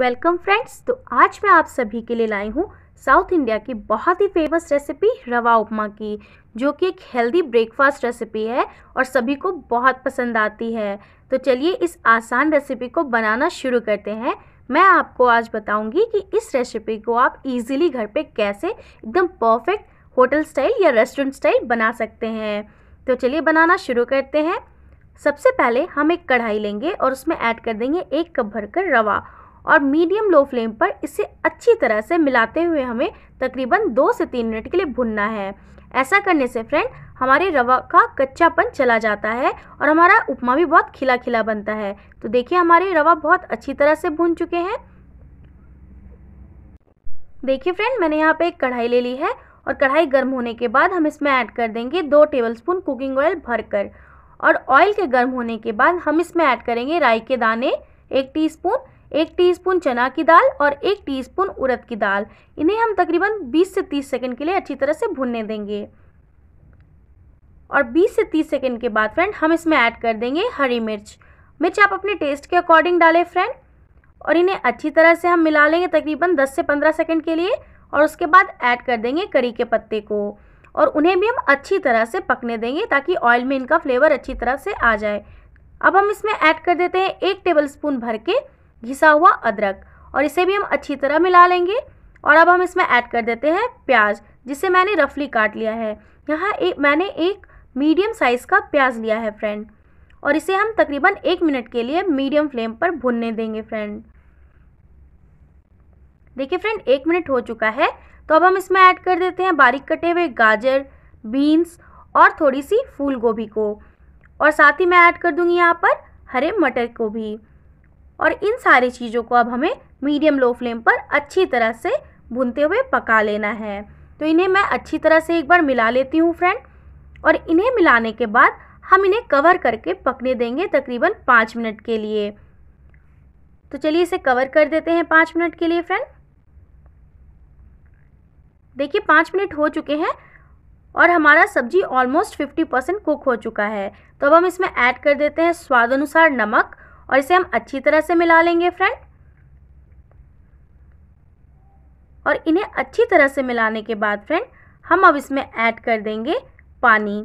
welcome friends तो आज मैं आप सभी के लिए लाई हूँ साउथ इंडिया की बहुत ही फेमस रेसिपी रवा उपमा की जो कि एक हेल्दी ब्रेकफास्ट रेसिपी है और सभी को बहुत पसंद आती है तो चलिए इस आसान रेसिपी को बनाना शुरू करते हैं मैं आपको आज बताऊंगी कि इस रेसिपी को आप इजीली घर पे कैसे एकदम परफेक्ट होटल स्टाइल या रेस्टोरेंट स्टाइल बना सकते हैं तो चलिए बनाना शुरू करते हैं सबसे पहले हम एक कढ़ाई लेंगे और उसमें ऐड कर देंगे एक कप भरकर रवा और मीडियम लो फ्लेम पर इसे अच्छी तरह से मिलाते हुए हमें तकरीबन दो से तीन मिनट के लिए भुनना है ऐसा करने से फ्रेंड हमारे रवा का कच्चापन चला जाता है और हमारा उपमा भी बहुत खिला खिला बनता है तो देखिए हमारे रवा बहुत अच्छी तरह से भुन चुके हैं देखिए फ्रेंड मैंने यहाँ पे एक कढ़ाई ले ली है और कढ़ाई गर्म होने के बाद हम इसमें ऐड कर देंगे दो टेबलस्पून कुकिंग ऑयल भरकर और ऑयल के गर्म होने के बाद हम इसमें ऐड करेंगे राई के दाने एक टीस्पून एक टीस्पून चना की दाल और एक टीस्पून उड़द की दाल इन्हें हम तकरीबन 20 से 30 सेकंड के लिए अच्छी तरह से भुनने देंगे और 20 से 30 सेकंड के बाद फ्रेंड हम इसमें ऐड कर देंगे हरी मिर्च मिर्च आप अपने टेस्ट के अकॉर्डिंग डालें फ्रेंड और इन्हें अच्छी तरह से हम मिला लेंगे तकरीबन दस से पंद्रह सेकेंड के लिए और उसके बाद ऐड कर देंगे करी के पत्ते को और उन्हें भी हम अच्छी तरह से पकने देंगे ताकि ऑयल में इनका फ्लेवर अच्छी तरह से आ जाए अब हम इसमें ऐड कर देते हैं एक टेबल स्पून भर के घिसा हुआ अदरक और इसे भी हम अच्छी तरह मिला लेंगे और अब हम इसमें ऐड कर देते हैं प्याज जिसे मैंने रफली काट लिया है यहाँ एक मैंने एक मीडियम साइज़ का प्याज लिया है फ्रेंड और इसे हम तकरीबन एक मिनट के लिए मीडियम फ्लेम पर भुनने देंगे फ्रेंड देखिए फ्रेंड एक मिनट हो चुका है तो अब हम इसमें ऐड कर देते हैं बारीक कटे हुए गाजर बीन्स और थोड़ी सी फूल गोभी को और साथ ही मैं ऐड कर दूंगी यहाँ पर हरे मटर को भी और इन सारी चीज़ों को अब हमें मीडियम लो फ्लेम पर अच्छी तरह से भुनते हुए पका लेना है तो इन्हें मैं अच्छी तरह से एक बार मिला लेती हूँ फ्रेंड और इन्हें मिलाने के बाद हम इन्हें कवर करके पकने देंगे तकरीबन पाँच मिनट के लिए तो चलिए इसे कवर कर देते हैं पाँच मिनट के लिए फ्रेंड देखिए पाँच मिनट हो चुके हैं और हमारा सब्जी ऑलमोस्ट फिफ्टी परसेंट कुक हो चुका है तो अब हम इसमें ऐड कर देते हैं स्वाद अनुसार नमक और इसे हम अच्छी तरह से मिला लेंगे फ्रेंड और इन्हें अच्छी तरह से मिलाने के बाद फ्रेंड हम अब इसमें ऐड कर देंगे पानी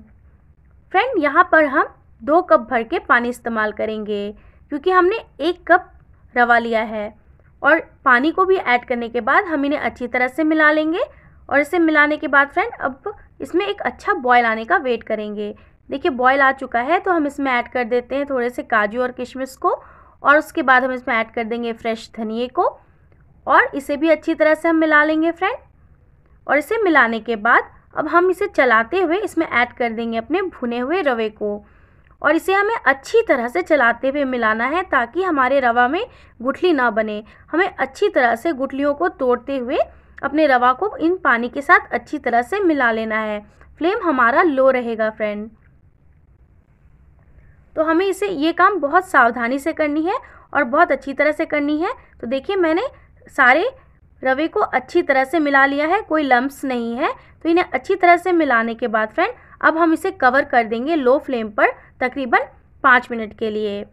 फ्रेंड यहाँ पर हम दो कप भर के पानी इस्तेमाल करेंगे क्योंकि हमने एक कप रवा लिया है और पानी को भी ऐड करने के बाद हम इन्हें अच्छी तरह से मिला लेंगे और इसे मिलाने के बाद फ्रेंड अब इसमें एक अच्छा बॉयल आने का वेट करेंगे देखिए बॉयल आ चुका है तो हम इसमें ऐड कर देते हैं थोड़े से काजू और किशमिश को और उसके बाद हम इसमें ऐड कर देंगे फ्रेश धनिए को और इसे भी अच्छी तरह से हम मिला लेंगे फ्रेंड और इसे मिलाने के बाद अब हम इसे चलाते हुए इसमें ऐड कर देंगे अपने भुने हुए रवे को और इसे हमें अच्छी तरह से चलाते हुए मिलाना है ताकि हमारे रवा में गुठली ना बने हमें अच्छी तरह से गुठलियों को तोड़ते हुए अपने रवा को इन पानी के साथ अच्छी तरह से मिला लेना है फ्लेम हमारा लो रहेगा फ्रेंड तो हमें इसे ये काम बहुत सावधानी से करनी है और बहुत अच्छी तरह से करनी है तो देखिए मैंने सारे रवे को अच्छी तरह से मिला लिया है कोई लम्ब्स नहीं है तो इन्हें अच्छी तरह से मिलाने के बाद फ्रेंड अब हम इसे कवर कर देंगे लो फ्लेम पर तकरीबन पाँच मिनट के लिए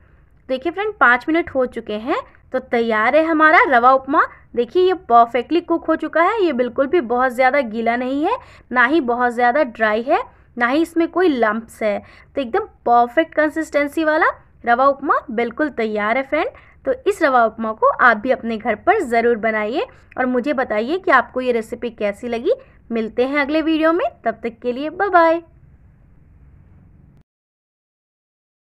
देखिए फ्रेंड पाँच मिनट हो चुके हैं तो तैयार है हमारा रवा उपमा देखिए ये परफेक्टली कुक हो चुका है ये बिल्कुल भी बहुत ज़्यादा गीला नहीं है ना ही बहुत ज़्यादा ड्राई है ना ही इसमें कोई लम्ब्स है तो एकदम परफेक्ट कंसिस्टेंसी वाला रवा उपमा बिल्कुल तैयार है फ्रेंड तो इस रवा उपमा को आप भी अपने घर पर ज़रूर बनाइए और मुझे बताइए कि आपको ये रेसिपी कैसी लगी मिलते हैं अगले वीडियो में तब तक के लिए बाय बाय